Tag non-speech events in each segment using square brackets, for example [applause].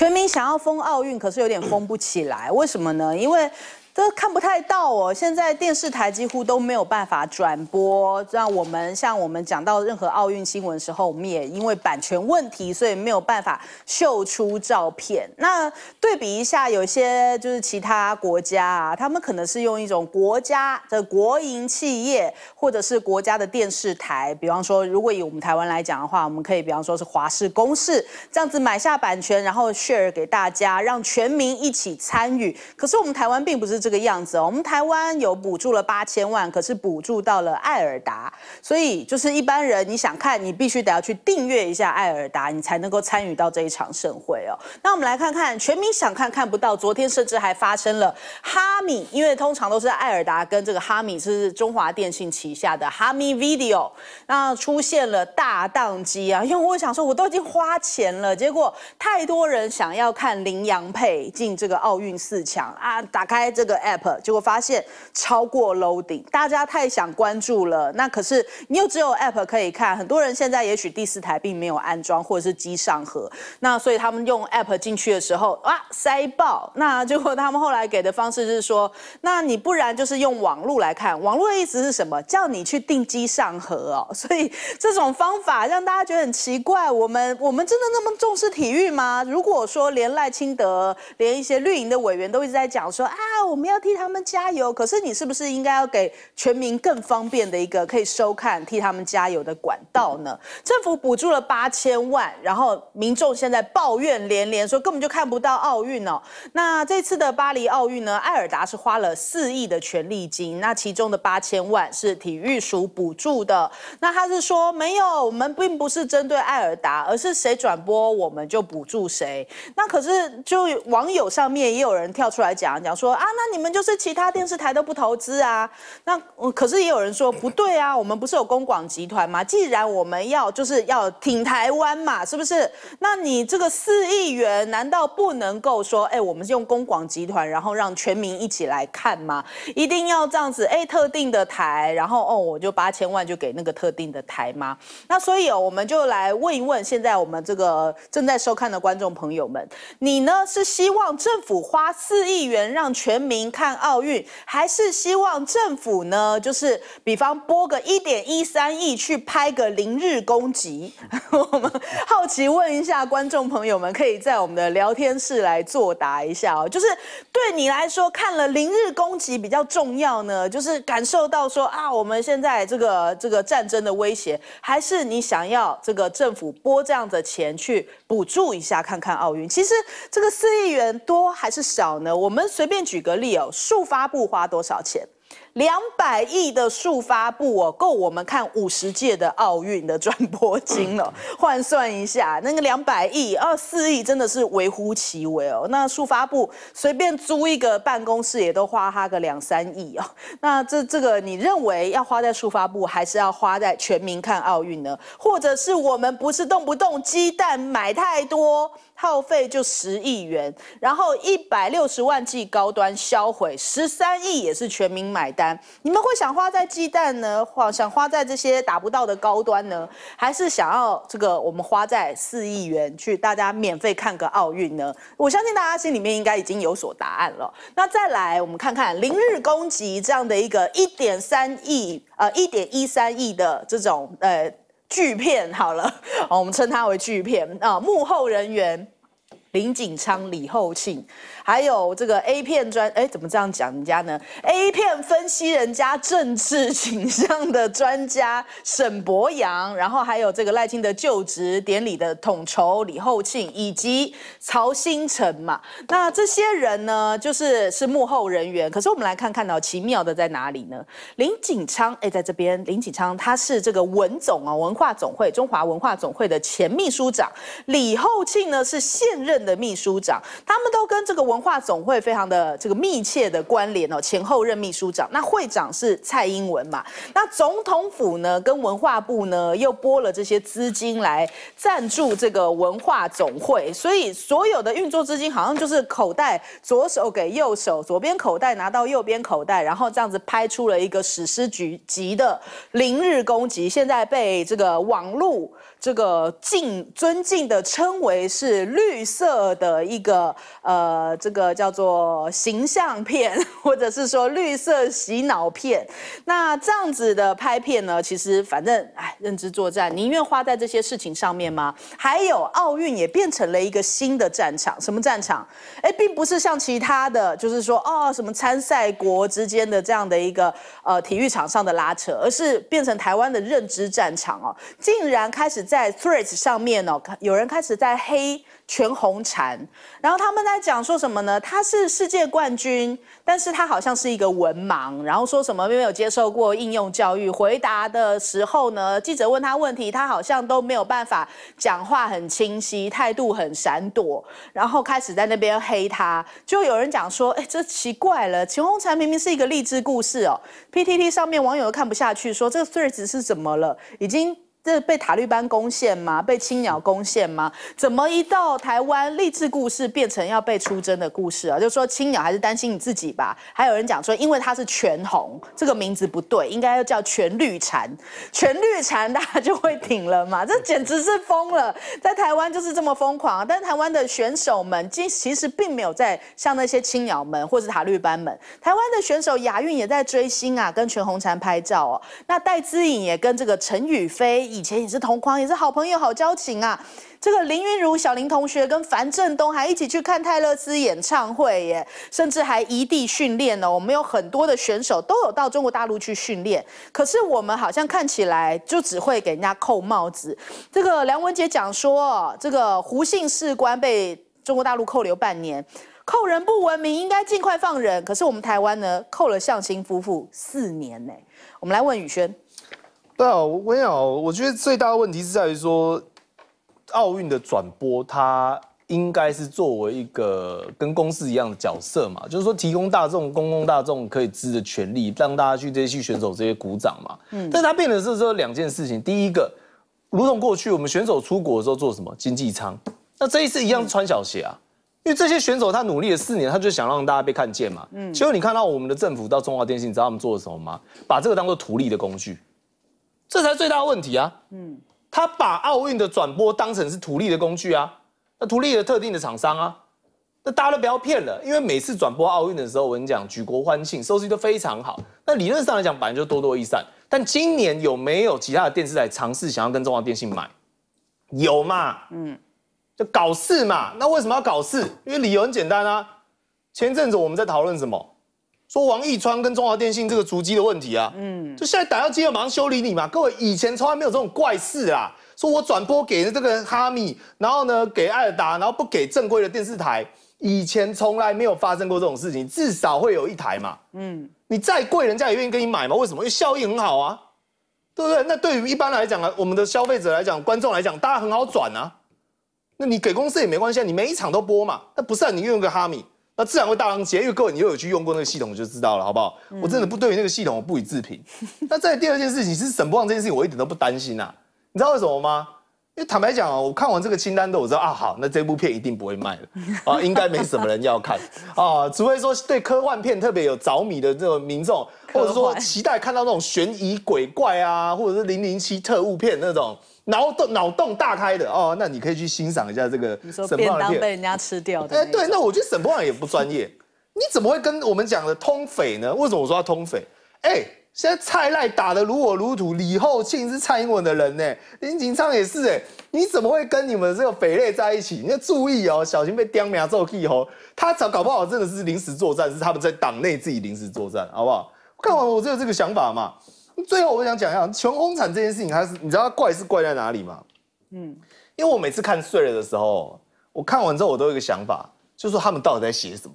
全民想要封奥运，可是有点封不起来，为什么呢？因为。都看不太到哦，现在电视台几乎都没有办法转播。让我们像我们讲到任何奥运新闻的时候，我们也因为版权问题，所以没有办法秀出照片。那对比一下，有些就是其他国家啊，他们可能是用一种国家的国营企业或者是国家的电视台，比方说，如果以我们台湾来讲的话，我们可以比方说是华视公式，这样子买下版权，然后 share 给大家，让全民一起参与。可是我们台湾并不是。这个样子，哦。我们台湾有补助了八千万，可是补助到了艾尔达，所以就是一般人你想看，你必须得要去订阅一下艾尔达，你才能够参与到这一场盛会哦。那我们来看看全民想看看不到，昨天甚至还发生了哈米，因为通常都是艾尔达跟这个哈米是中华电信旗下的哈米 Video，那出现了大宕机啊，因为我想说我都已经花钱了，结果太多人想要看林洋配进这个奥运四强啊，打开这个。个 app，结果发现超过 loading，大家太想关注了。那可是你又只有 app 可以看，很多人现在也许第四台并没有安装或者是机上盒，那所以他们用 app 进去的时候哇，塞爆。那结果他们后来给的方式是说，那你不然就是用网络来看。网络的意思是什么？叫你去定机上盒哦。所以这种方法让大家觉得很奇怪。我们我们真的那么重视体育吗？如果说连赖清德，连一些绿营的委员都一直在讲说啊我。我们要替他们加油，可是你是不是应该要给全民更方便的一个可以收看替他们加油的管道呢？政府补助了八千万，然后民众现在抱怨连连，说根本就看不到奥运哦。那这次的巴黎奥运呢？艾尔达是花了四亿的权力金，那其中的八千万是体育署补助的。那他是说没有，我们并不是针对艾尔达，而是谁转播我们就补助谁。那可是就网友上面也有人跳出来讲讲说啊，那。你们就是其他电视台都不投资啊？那可是也有人说不对啊，我们不是有公广集团吗？既然我们要就是要挺台湾嘛，是不是？那你这个四亿元难道不能够说，哎，我们是用公广集团，然后让全民一起来看吗？一定要这样子，哎，特定的台，然后哦，我就八千万就给那个特定的台吗？那所以哦，我们就来问一问现在我们这个正在收看的观众朋友们，你呢是希望政府花四亿元让全民？看奥运还是希望政府呢？就是比方拨个一点一三亿去拍个《零日攻击》，[laughs] 我们好奇问一下观众朋友们，可以在我们的聊天室来作答一下哦。就是对你来说，看了《零日攻击》比较重要呢？就是感受到说啊，我们现在这个这个战争的威胁，还是你想要这个政府拨这样的钱去补助一下看看奥运？其实这个四亿元多还是少呢？我们随便举个例。有数发布花多少钱？两百亿的数发布哦，够我们看五十届的奥运的转播金了。[laughs] 换算一下，那个两百亿，二四亿真的是微乎其微哦。那数发布随便租一个办公室也都花他个两三亿哦。那这这个你认为要花在数发布，还是要花在全民看奥运呢？或者是我们不是动不动鸡蛋买太多，耗费就十亿元，然后一百六十万计高端销毁十三亿，也是全民买。你们会想花在鸡蛋呢，花想花在这些达不到的高端呢，还是想要这个我们花在四亿元去大家免费看个奥运呢？我相信大家心里面应该已经有所答案了。那再来，我们看看《零日攻击》这样的一个一点三亿呃一点一三亿的这种呃巨片，好了，我们称它为巨片啊。幕后人员林景昌、李厚庆。还有这个 A 片专哎怎么这样讲人家呢？A 片分析人家政治倾向的专家沈博洋，然后还有这个赖清的就职典礼的统筹李厚庆以及曹新成嘛，那这些人呢就是是幕后人员。可是我们来看看呢，奇妙的在哪里呢？林景昌哎在这边，林景昌他是这个文总啊，文化总会中华文化总会的前秘书长，李厚庆呢是现任的秘书长，他们都跟这个。文化总会非常的这个密切的关联哦，前后任秘书长，那会长是蔡英文嘛？那总统府呢，跟文化部呢又拨了这些资金来赞助这个文化总会，所以所有的运作资金好像就是口袋左手给右手，左边口袋拿到右边口袋，然后这样子拍出了一个史诗局级的零日攻击，现在被这个网络。这个敬尊敬的称为是绿色的一个呃，这个叫做形象片，或者是说绿色洗脑片。那这样子的拍片呢，其实反正哎，认知作战，宁愿花在这些事情上面吗？还有奥运也变成了一个新的战场，什么战场？哎，并不是像其他的就是说哦，什么参赛国之间的这样的一个呃体育场上的拉扯，而是变成台湾的认知战场哦，竟然开始。在 threads 上面哦，有人开始在黑全红婵，然后他们在讲说什么呢？他是世界冠军，但是他好像是一个文盲，然后说什么没有接受过应用教育。回答的时候呢，记者问他问题，他好像都没有办法讲话，很清晰，态度很闪躲，然后开始在那边黑他。就有人讲说，哎，这奇怪了，全红婵明明是一个励志故事哦。P T T 上面网友都看不下去，说这个 threads 是怎么了？已经。这被塔利班攻陷吗？被青鸟攻陷吗？怎么一到台湾，励志故事变成要被出征的故事啊？就说青鸟还是担心你自己吧。还有人讲说，因为他是全红，这个名字不对，应该要叫全绿蝉。全绿蝉，大家就会顶了嘛？这简直是疯了，在台湾就是这么疯狂。但台湾的选手们，其其实并没有在像那些青鸟们或是塔绿班们。台湾的选手雅韵也在追星啊，跟全红蝉拍照哦。那戴姿颖也跟这个陈宇飞。以前也是同框，也是好朋友，好交情啊。这个林云如小林同学跟樊振东还一起去看泰勒斯演唱会耶，甚至还异地训练呢。我们有很多的选手都有到中国大陆去训练，可是我们好像看起来就只会给人家扣帽子。这个梁文杰讲说，这个胡姓士官被中国大陆扣留半年，扣人不文明，应该尽快放人。可是我们台湾呢，扣了向心夫妇四年呢。我们来问宇轩。对啊，我讲我觉得最大的问题是在于说，奥运的转播，它应该是作为一个跟公司一样的角色嘛，就是说提供大众、公共大众可以知的权利，让大家去这些选手这些鼓掌嘛。嗯，但它变的是说两件事情，第一个，如同过去我们选手出国的时候做什么经济舱，那这一次一样穿小鞋啊，因为这些选手他努力了四年，他就想让大家被看见嘛。嗯，结果你看到我们的政府到中华电信，你知道他们做了什么吗？把这个当做图利的工具。这才最大的问题啊！嗯，他把奥运的转播当成是图利的工具啊，那图利的特定的厂商啊，那大家都不要骗了，因为每次转播奥运的时候，我跟你讲，举国欢庆，收视都非常好。那理论上来讲，本来就多多益善。但今年有没有其他的电视台尝试想要跟中华电信买？有嘛？嗯，就搞事嘛？那为什么要搞事？因为理由很简单啊。前阵子我们在讨论什么？说王一川跟中华电信这个主机的问题啊，嗯，就现在打到机了，马上修理你嘛。各位以前从来没有这种怪事啊。说我转播给这个哈密，然后呢给艾尔达，然后不给正规的电视台，以前从来没有发生过这种事情。至少会有一台嘛，嗯，你再贵人家也愿意跟你买嘛？为什么？因为效益很好啊，对不对？那对于一般来讲，我们的消费者来讲，观众来讲，大家很好转啊。那你给公司也没关系，你每一场都播嘛。那不是啊、你用个哈密。那自然会大浪接，因为各位你又有去用过那个系统，就知道了，好不好？我真的不对于那个系统，我不予置评。[laughs] 那在第二件事情是，沈不旺这件事情，我一点都不担心啊。你知道为什么吗？因为坦白讲啊，我看完这个清单的，我知道啊，好，那这部片一定不会卖了 [laughs] 啊，应该没什么人要看啊，除非说对科幻片特别有着迷的这种民众，或者是说期待看到那种悬疑鬼怪啊，或者是零零七特务片那种。脑洞脑洞大开的哦，那你可以去欣赏一下这个。你说便当被人家吃掉。哎，对，那我觉得沈波朗也不专业。你怎么会跟我们讲的通匪呢？为什么我说他通匪？哎，现在蔡赖打的如火如荼，李厚庆是蔡英文的人呢，林景昌也是哎，你怎么会跟你们这个匪类在一起？你要注意哦，小心被刁苗揍屁哦。他搞搞不好真的是临时作战，是他们在党内自己临时作战，好不好？看完我只有这个想法嘛。最后我想讲一下全工惨这件事情，它是你知道它怪是怪在哪里吗？嗯，因为我每次看碎了的时候，我看完之后我都有一个想法，就是他们到底在写什么？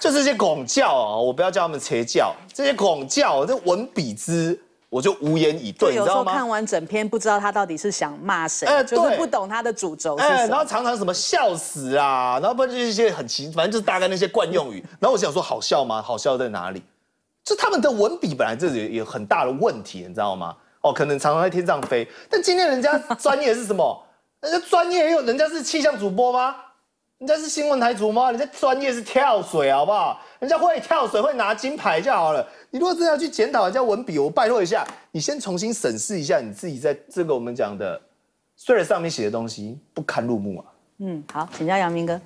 就这些拱教啊，我不要叫他们邪教，这些拱教这文笔之，我就无言以对，你知道吗？看完整篇不知道他到底是想骂谁，就是不懂他的主轴。然后常常什么笑死啊，然后不就是一些很奇，反正就是大概那些惯用语。然后我想说好笑吗？好笑在哪里？就他们的文笔本来就有有很大的问题，你知道吗？哦，可能常常在天上飞。但今天人家专业是什么？[laughs] 人家专业又人家是气象主播吗？人家是新闻台主播吗？人家专业是跳水，好不好？人家会跳水，会拿金牌就好了。你如果真的要去检讨人家文笔，我拜托一下，你先重新审视一下你自己在这个我们讲的虽然上面写的东西不堪入目啊。嗯，好，请教杨明哥。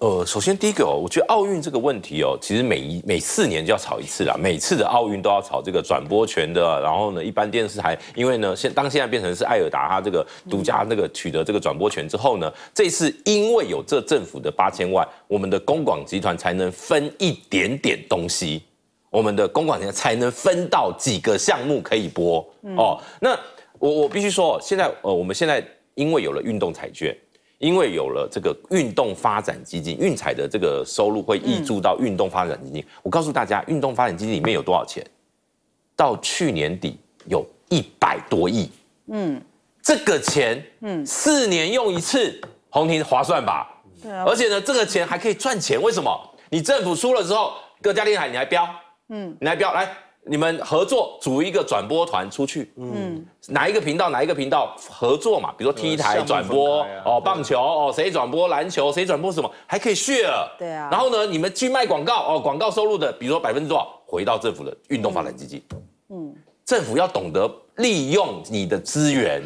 呃，首先第一个哦，我觉得奥运这个问题哦，其实每一每四年就要炒一次啦。每次的奥运都要炒这个转播权的，然后呢，一般电视台，因为呢，现当现在变成是艾尔达，它这个独家那个取得这个转播权之后呢，这次因为有这政府的八千万，我们的公广集团才能分一点点东西，我们的公广集团才能分到几个项目可以播哦。那我我必须说，现在呃，我们现在因为有了运动彩券。因为有了这个运动发展基金，运彩的这个收入会溢注到运动发展基金。我告诉大家，运动发展基金里面有多少钱？到去年底有一百多亿。嗯，这个钱，嗯，四年用一次，红婷划算吧？对。而且呢，这个钱还可以赚钱。为什么？你政府输了之后，各家利害你来标，嗯，你来标来。你们合作组一个转播团出去，嗯，哪一个频道哪一个频道合作嘛？比如说 T 台转播，哦，棒球，哦，谁转播篮球，谁转播什么，还可以 share。对啊。然后呢，你们去卖广告，哦，广告收入的，比如说百分之多少回到政府的运动发展基金。嗯。政府要懂得利用你的资源，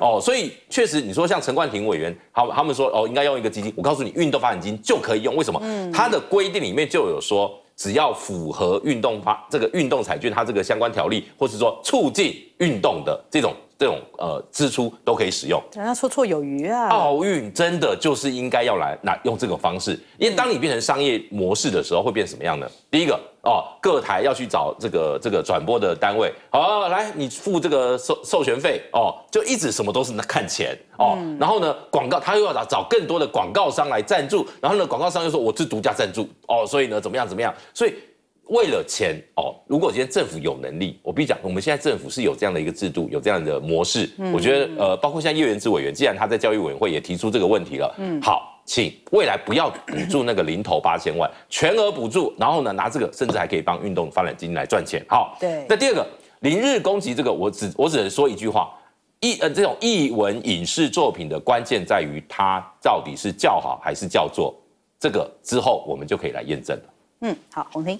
哦，所以确实你说像陈冠廷委员，他他们说哦应该用一个基金，我告诉你，运动发展基金就可以用，为什么？嗯。它的规定里面就有说。只要符合运动法这个运动彩券它这个相关条例，或是说促进。运动的这种这种呃支出都可以使用，家绰绰有余啊！奥运真的就是应该要来拿用这个方式，因为当你变成商业模式的时候，会变什么样呢？第一个哦，各台要去找这个这个转播的单位，好来你付这个授授权费哦，就一直什么都是看钱哦。然后呢，广告他又要找找更多的广告商来赞助，然后呢，广告商又说我是独家赞助哦，所以呢，怎么样怎么样，所以。为了钱哦，如果今天政府有能力，我必须讲，我们现在政府是有这样的一个制度，有这样的模式。我觉得，呃，包括像叶源之委员，既然他在教育委员会也提出这个问题了，嗯，好，请未来不要补助那个零头八千万，[coughs] 全额补助，然后呢，拿这个甚至还可以帮运动发展基金来赚钱。好，对。那第二个零日攻击这个，我只我只能说一句话，艺呃这种艺文影视作品的关键在于它到底是叫好还是叫做这个之后，我们就可以来验证了。嗯，好，我丁。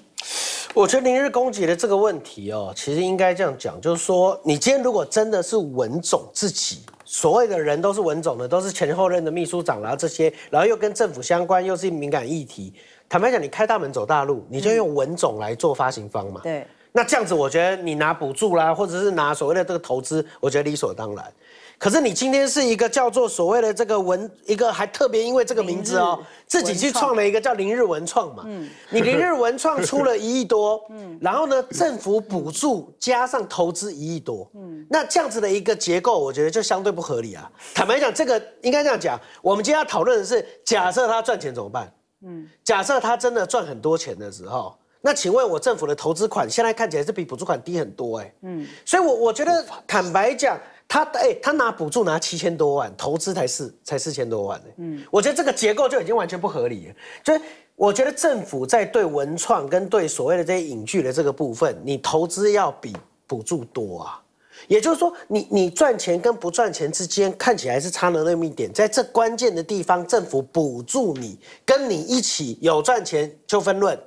我觉得零日攻击的这个问题哦，其实应该这样讲，就是说，你今天如果真的是文总自己，所谓的人都是文总的，都是前后任的秘书长，然后这些，然后又跟政府相关，又是敏感议题，坦白讲，你开大门走大路，你就用文总来做发行方嘛。对。那这样子，我觉得你拿补助啦，或者是拿所谓的这个投资，我觉得理所当然。可是你今天是一个叫做所谓的这个文，一个还特别因为这个名字哦，自己去创了一个叫林日文创嘛。嗯。你林日文创出了一亿多，[laughs] 嗯。然后呢，政府补助加上投资一亿多，嗯。那这样子的一个结构，我觉得就相对不合理啊。坦白讲，这个应该这样讲，我们今天要讨论的是，假设他赚钱怎么办？嗯。假设他真的赚很多钱的时候。那请问，我政府的投资款现在看起来是比补助款低很多，哎，嗯，所以，我我觉得坦白讲，他，哎，他拿补助拿七千多万，投资才四，才四千多万，哎，嗯，我觉得这个结构就已经完全不合理，就是我觉得政府在对文创跟对所谓的这些影剧的这个部分，你投资要比补助多啊，也就是说，你你赚钱跟不赚钱之间看起来是差了那么一点，在这关键的地方，政府补助你，跟你一起有赚钱，就分论。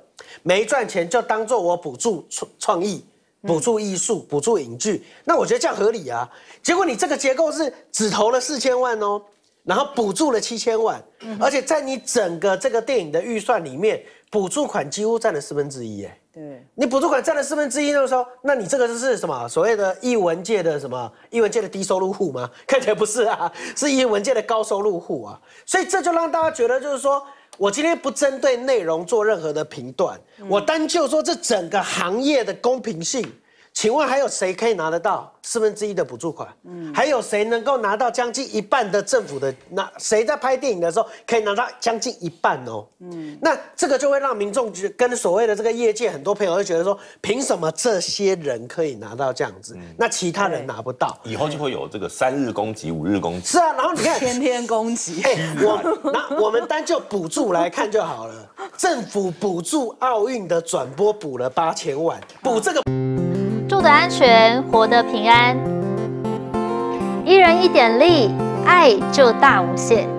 没赚钱就当做我补助创创意，补助艺术，补助影剧，那我觉得这样合理啊。结果你这个结构是只投了四千万哦，然后补助了七千万，而且在你整个这个电影的预算里面，补助款几乎占了四分之一。哎，对，你补助款占了四分之一就是说，那你这个就是什么所谓的艺文界的什么艺文界的低收入户吗？[laughs] 看起来不是啊，是艺文界的高收入户啊。所以这就让大家觉得就是说。我今天不针对内容做任何的评断，我单就说这整个行业的公平性。请问还有谁可以拿得到四分之一的补助款？嗯，还有谁能够拿到将近一半的政府的？那谁在拍电影的时候可以拿到将近一半哦？嗯，那这个就会让民众觉跟所谓的这个业界很多朋友就觉得说，凭什么这些人可以拿到这样子，那其他人拿不到？以后就会有这个三日攻击、五日攻击。是啊，然后你看天天攻击。哎，我那我们单就补助来看就好了，政府补助奥运的转播补了八千万，补这个。住得安全，活得平安。一人一点力，爱就大无限。